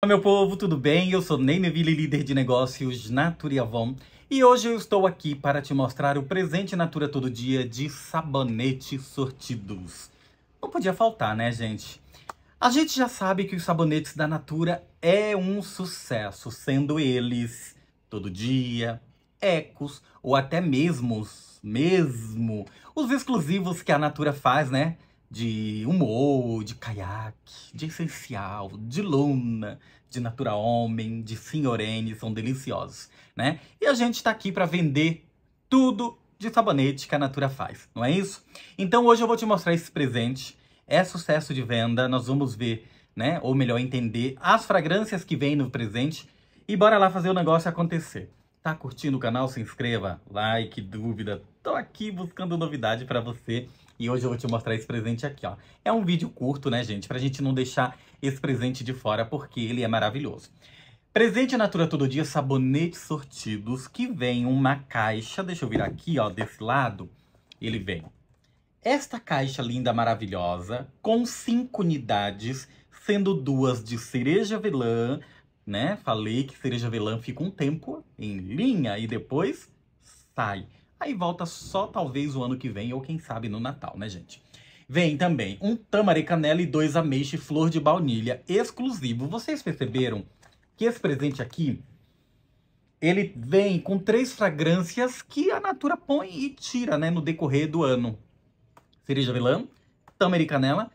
Olá meu povo, tudo bem? Eu sou Ney líder de negócios Natura Turiavon e hoje eu estou aqui para te mostrar o presente Natura Todo Dia de sabonetes sortidos. Não podia faltar, né gente? A gente já sabe que os sabonetes da Natura é um sucesso, sendo eles Todo Dia, Ecos ou até mesmo, mesmo, os exclusivos que a Natura faz, né? de humor, de caiaque, de essencial, de luna, de natura homem, de senhorene, são deliciosos, né? E a gente está aqui para vender tudo de sabonete que a Natura faz, não é isso? Então hoje eu vou te mostrar esse presente, é sucesso de venda, nós vamos ver, né, ou melhor, entender as fragrâncias que vem no presente e bora lá fazer o negócio acontecer. Tá curtindo o canal? Se inscreva, like, dúvida, tô aqui buscando novidade para você e hoje eu vou te mostrar esse presente aqui, ó. É um vídeo curto, né, gente? Pra gente não deixar esse presente de fora, porque ele é maravilhoso. Presente Natura Todo Dia, sabonetes sortidos, que vem uma caixa, deixa eu vir aqui, ó, desse lado, ele vem. Esta caixa linda, maravilhosa, com cinco unidades, sendo duas de cereja velã, né? Falei que cereja velã fica um tempo em linha e depois sai. Aí volta só talvez o ano que vem, ou quem sabe no Natal, né, gente? Vem também um tâmara e canela e dois ameixe flor de baunilha exclusivo. Vocês perceberam que esse presente aqui, ele vem com três fragrâncias que a Natura põe e tira, né, no decorrer do ano. Cereja vilã, tâmara e canela,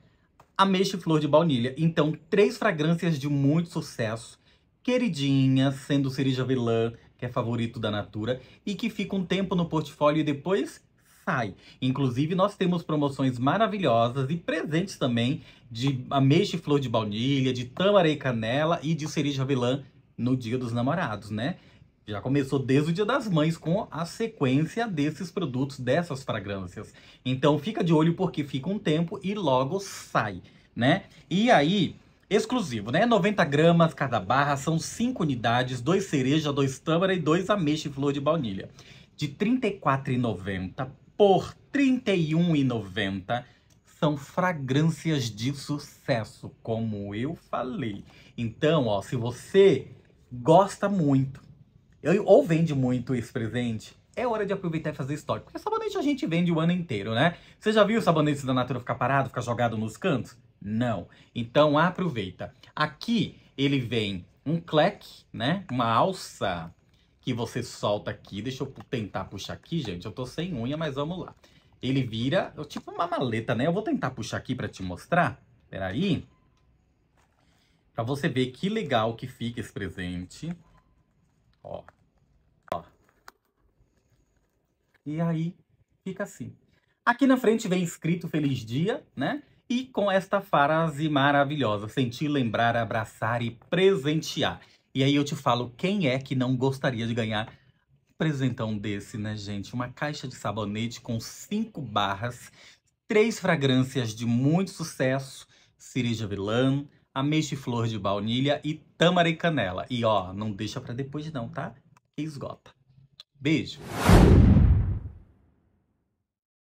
ameixe flor de baunilha. Então, três fragrâncias de muito sucesso. Queridinha, sendo cereja vilã, que é favorito da Natura e que fica um tempo no portfólio e depois sai. Inclusive, nós temos promoções maravilhosas e presentes também de ameixa e flor de baunilha, de tâmara e canela e de cereja avelã no Dia dos Namorados, né? Já começou desde o Dia das Mães com a sequência desses produtos, dessas fragrâncias. Então fica de olho porque fica um tempo e logo sai, né? E aí, Exclusivo, né? 90 gramas cada barra, são 5 unidades, 2 cereja, 2 tâmara e 2 ameixa e flor de baunilha. De R$ 34,90 por R$ 31,90 são fragrâncias de sucesso, como eu falei. Então, ó, se você gosta muito ou vende muito esse presente, é hora de aproveitar e fazer estoque. Porque sabonete a gente vende o ano inteiro, né? Você já viu o sabonetes da Natura ficar parado, ficar jogado nos cantos? Não. Então aproveita. Aqui ele vem um cleque, né? Uma alça que você solta aqui. Deixa eu tentar puxar aqui, gente. Eu tô sem unha, mas vamos lá. Ele vira tipo uma maleta, né? Eu vou tentar puxar aqui para te mostrar. Peraí. Para você ver que legal que fica esse presente. Ó. Ó. E aí, fica assim. Aqui na frente vem escrito Feliz Dia, né? E com esta frase maravilhosa, sentir, lembrar, abraçar e presentear. E aí eu te falo, quem é que não gostaria de ganhar um presentão desse, né, gente? Uma caixa de sabonete com cinco barras, três fragrâncias de muito sucesso, cereja vilã, ameixa-flor de baunilha e tâmara e canela. E ó, não deixa para depois não, tá? Esgota. Beijo!